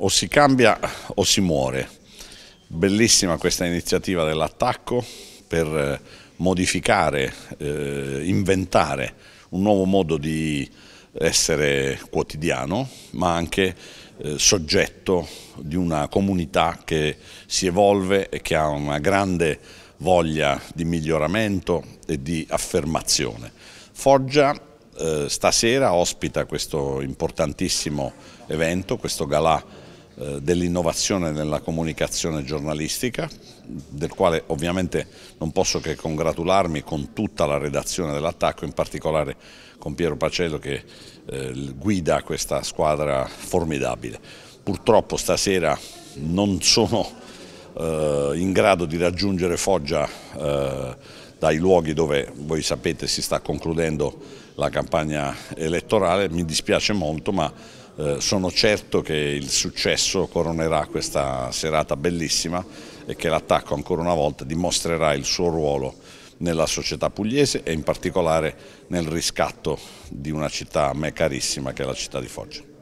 o si cambia o si muore. Bellissima questa iniziativa dell'attacco per eh, modificare, eh, inventare un nuovo modo di essere quotidiano, ma anche eh, soggetto di una comunità che si evolve e che ha una grande voglia di miglioramento e di affermazione. Foggia eh, stasera ospita questo importantissimo evento, questo galà eh, dell'innovazione nella comunicazione giornalistica, del quale ovviamente non posso che congratularmi con tutta la redazione dell'attacco, in particolare con Piero Pacello che eh, guida questa squadra formidabile. Purtroppo stasera non sono eh, in grado di raggiungere Foggia dai luoghi dove voi sapete si sta concludendo la campagna elettorale, mi dispiace molto ma eh, sono certo che il successo coronerà questa serata bellissima e che l'attacco ancora una volta dimostrerà il suo ruolo nella società pugliese e in particolare nel riscatto di una città a me carissima che è la città di Foggia.